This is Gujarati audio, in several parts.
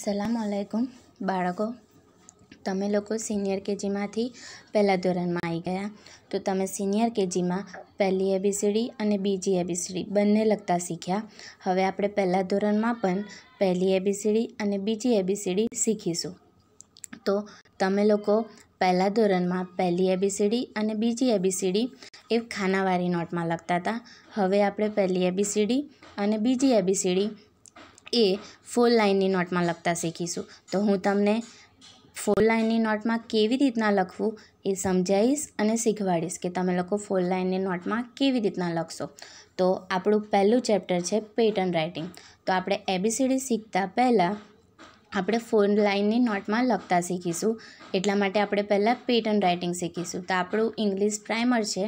અસલામ અલૈકુમ બાળકો તમે લોકો સિનિયર કેજીમાંથી પહેલાં ધોરણમાં આવી ગયા તો તમે સિનિયર કેજીમાં પહેલી એબીસીડી અને બીજી એબીસીડી બંને લગતા શીખ્યા હવે આપણે પહેલાં ધોરણમાં પણ પહેલી એબીસીડી અને બીજી એબીસીડી શીખીશું તો તમે લોકો પહેલાં ધોરણમાં પહેલી એબીસીડી અને બીજી એબીસીડી એ ખાનાવાળી નોટમાં લખતા હતા હવે આપણે પહેલી એબીસીડી અને બીજી એબીસીડી એ ફૂલ લાઇનની નોટમાં લખતા શીખીશું તો હું તમને ફોલ લાઇનની નોટમાં કેવી રીતના લખવું એ સમજાવીશ અને શીખવાડીશ કે તમે લોકો ફોલ લાઇનની નોટમાં કેવી રીતના લખશો તો આપણું પહેલું ચેપ્ટર છે પેટર્ન રાઇટિંગ તો આપણે એબીસીડી શીખતા પહેલાં આપણે ફોન લાઇનની નોટમાં લખતા શીખીશું એટલા માટે આપણે પહેલાં પેટર્ન રાઇટિંગ શીખીશું તો આપણું ઇંગ્લિશ પ્રાઇમર છે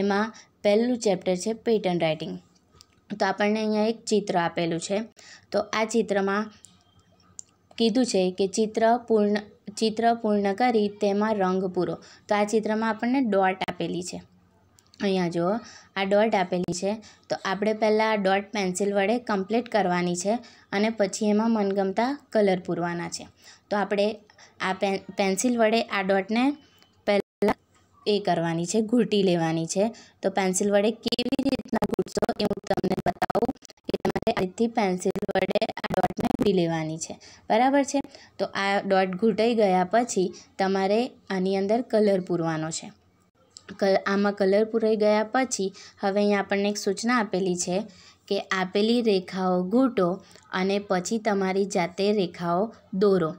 એમાં પહેલું ચેપ્ટર છે પેટર્ન રાઇટિંગ તો આપણને અહીંયા એક ચિત્ર આપેલું છે તો આ ચિત્રમાં કીધું છે કે ચિત્ર પૂર્ણ ચિત્ર પૂર્ણ કરી તેમાં રંગ પૂરો તો આ ચિત્રમાં આપણને ડોટ આપેલી છે અહીંયા જુઓ આ ડોટ આપેલી છે તો આપણે પહેલાં આ ડોટ પેન્સિલ વડે કમ્પ્લીટ કરવાની છે અને પછી એમાં મનગમતા કલર પૂરવાના છે તો આપણે આ પેન્સિલ વડે આ ડોટને પહેલાં એ કરવાની છે ઘૂંટી લેવાની છે તો પેન્સિલ વડે કેવી રીતના ઘૂંટશો એ હું તમને કે તમારે આજથી પેન્સિલ વડે આ ડોટને ઘૂંટી લેવાની છે બરાબર છે તો આ ડોટ ઘૂંટાઈ ગયા પછી તમારે આની અંદર કલર પૂરવાનો છે આમાં કલર પૂરાઈ ગયા પછી હવે અહીંયા આપણને એક સૂચના આપેલી છે કે આપેલી રેખાઓ ઘૂંટો અને પછી તમારી જાતે રેખાઓ દોરો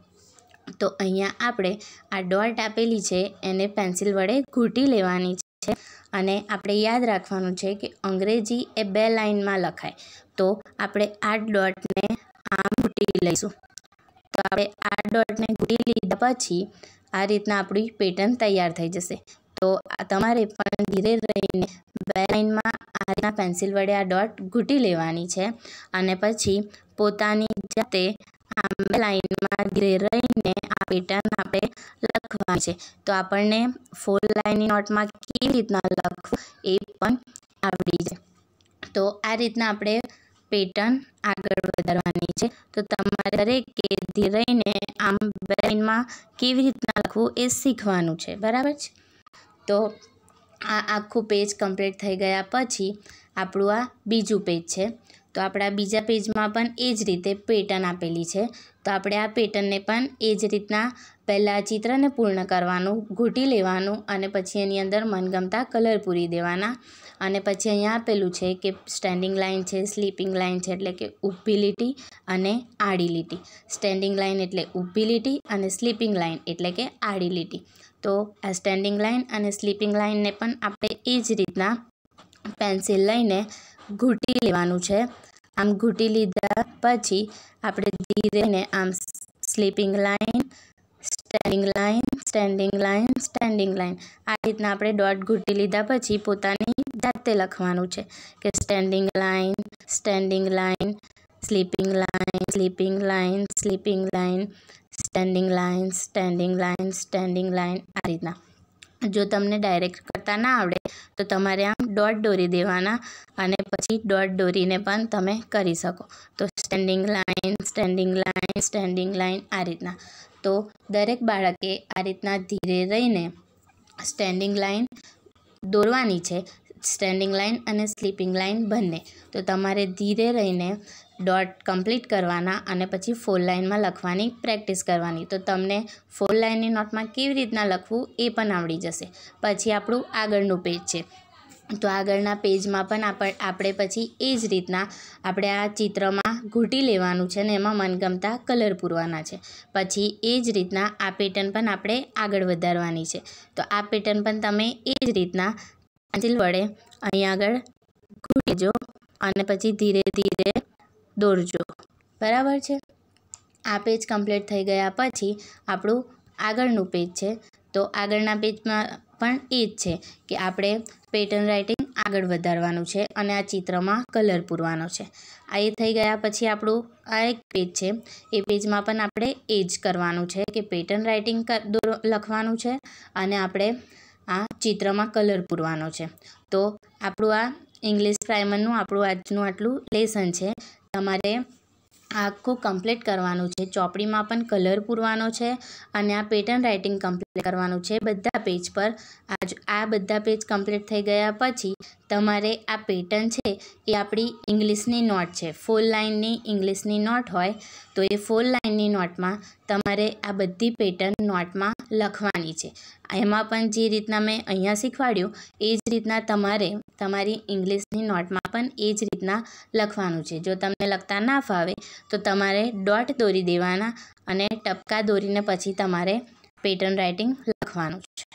તો અહીંયા આપણે આ ડોટ આપેલી છે એને પેન્સિલ વડે ઘૂંટી લેવાની અને આપણે યાદ રાખવાનું છે કે અંગ્રેજી એ બે લાઇનમાં લખાય તો આપણે આ ડોટને આમ ઘૂટી લઈશું તો આપણે આ ડોટને ઘૂટી લીધા પછી આ રીતના આપણી પેટર્ન તૈયાર થઈ જશે તો તમારે પણ ધીરે રહીને બે લાઇનમાં આ રીતના પેન્સિલ વડે આ ડોટ ઘૂટી લેવાની છે અને પછી પોતાની જાતે આમ બે લાઇનમાં ધીરે રહીને પેટર્ન આપણે લખવાની છે તો આપણને ફોર લાઇનની નોટમાં કેવી રીતના લખવું એ પણ આવડી છે તો આ રીતના આપણે પેટર્ન આગળ વધારવાની છે તો તમારે દરેકે ધીરઈને આમ બેનમાં કેવી રીતના લખવું એ શીખવાનું છે બરાબર છે તો આ આખું પેજ કમ્પ્લીટ થઈ ગયા પછી આપણું આ બીજું પેજ છે તો આપણા બીજા પેજમાં પણ એ જ રીતે પેટર્ન આપેલી છે તો આપણે આ પેટર્નને પણ એ જ રીતના પહેલાં ચિત્રને પૂર્ણ કરવાનું ઘૂંટી લેવાનું અને પછી એની અંદર મનગમતા કલર પૂરી દેવાના અને પછી અહીંયા આપેલું છે કે સ્ટેન્ડિંગ લાઇન છે સ્લીપિંગ લાઇન છે એટલે કે ઊભી લીટી અને આડી લીટી સ્ટેન્ડિંગ લાઇન એટલે ઊભી લીટી અને સ્લીપિંગ લાઇન એટલે કે આડી લીટી તો આ સ્ટેન્ડિંગ લાઇન અને સ્લીપિંગ લાઇનને પણ આપણે એ જ રીતના પેન્સિલ લઈને ઘૂંટી લેવાનું છે આમ ઘૂંટી લીધા પછી આપણે ધીરેને આમ sleeping line standing line standing line standing line આ રીતના આપણે ડોટ ઘૂંટી લીધા પછી પોતાની જાતે લખવાનું છે કે standing line standing line sleeping line sleeping line sleeping line standing line standing line standing line આ રીતના જો તમને ડાયરેક્ટ કરતા ના આવડે તો તમારે આમ ડોટ દોરી દેવાના અને પછી ડોટ દોરીને પણ તમે કરી શકો તો standing line standing line standing line આ રીતના તો દરેક બાળકે આ રીતના ધીરે રહીને સ્ટેન્ડિંગ લાઇન દોરવાની છે સ્ટેન્ડિંગ લાઇન અને સ્લીપિંગ લાઇન બંને તો તમારે ધીરે રહીને ડોટ કમ્પ્લીટ કરવાના અને પછી ફોર લાઇનમાં લખવાની પ્રેક્ટિસ કરવાની તો તમને ફોર લાઇનની નોટમાં કેવી રીતના લખવું એ પણ આવડી જશે પછી આપણું આગળનું પેજ છે તો આગળના પેજમાં પણ આપણે પછી એ જ રીતના આપણે આ ચિત્રમાં ઘૂંટી લેવાનું છે અને એમાં મનગમતા કલર પૂરવાના છે પછી એ જ રીતના આ પેટર્ન પણ આપણે આગળ વધારવાની છે તો આ પેટર્ન પણ તમે એ જ રીતના પેન્સિલ વડે અહીં આગળ ઘૂંટીજો અને પછી ધીરે ધીરે દોરજો બરાબર છે આ પેજ કમ્પ્લીટ થઈ ગયા પછી આપણું આગળનું પેજ છે તો આગળના પેજમાં પણ એ જ છે કે આપણે પેટર્ન રાઇટિંગ આગળ વધારવાનું છે અને આ ચિત્રમાં કલર પૂરવાનો છે આ એ થઈ ગયા પછી આપણું આ એક પેજ છે એ પેજમાં પણ આપણે એ જ કરવાનું છે કે પેટર્ન રાઇટિંગ લખવાનું છે અને આપણે આ ચિત્રમાં કલર પૂરવાનો છે તો આપણું આ ઇંગ્લિશ પ્રાઇમરનું આપણું આજનું આટલું લેસન છે તમારે આખું કમ્પ્લીટ કરવાનું છે ચોપડીમાં પણ કલર પૂરવાનો છે અને આ પેટર્ન રાઇટિંગ કમ્પ્લીટ કરવાનું છે બધા પેજ પર આજ આ બધા પેજ કમ્પ્લીટ થઈ ગયા પછી તમારે આ પેટર્ન છે એ આપણી ઇંગ્લિશની નોટ છે ફૂલ લાઇનની ઇંગ્લિશની નોટ હોય તો એ ફૂલ લાઇનની નોટમાં તમારે આ બધી પેટર્ન નોટમાં લખવાની છે એમાં પણ જે રીતના મેં અહીંયા શીખવાડ્યું એ જ રીતના તમારે તમારી ઇંગ્લિશની નોટમાં પણ એ જ રીતના લખવાનું છે જો તમને લખતા ના ફાવે તો તમારે ડોટ દોરી દેવાના અને ટપકા દોરીને પછી તમારે પેટર્ન રાઇટિંગ લખવાનું છે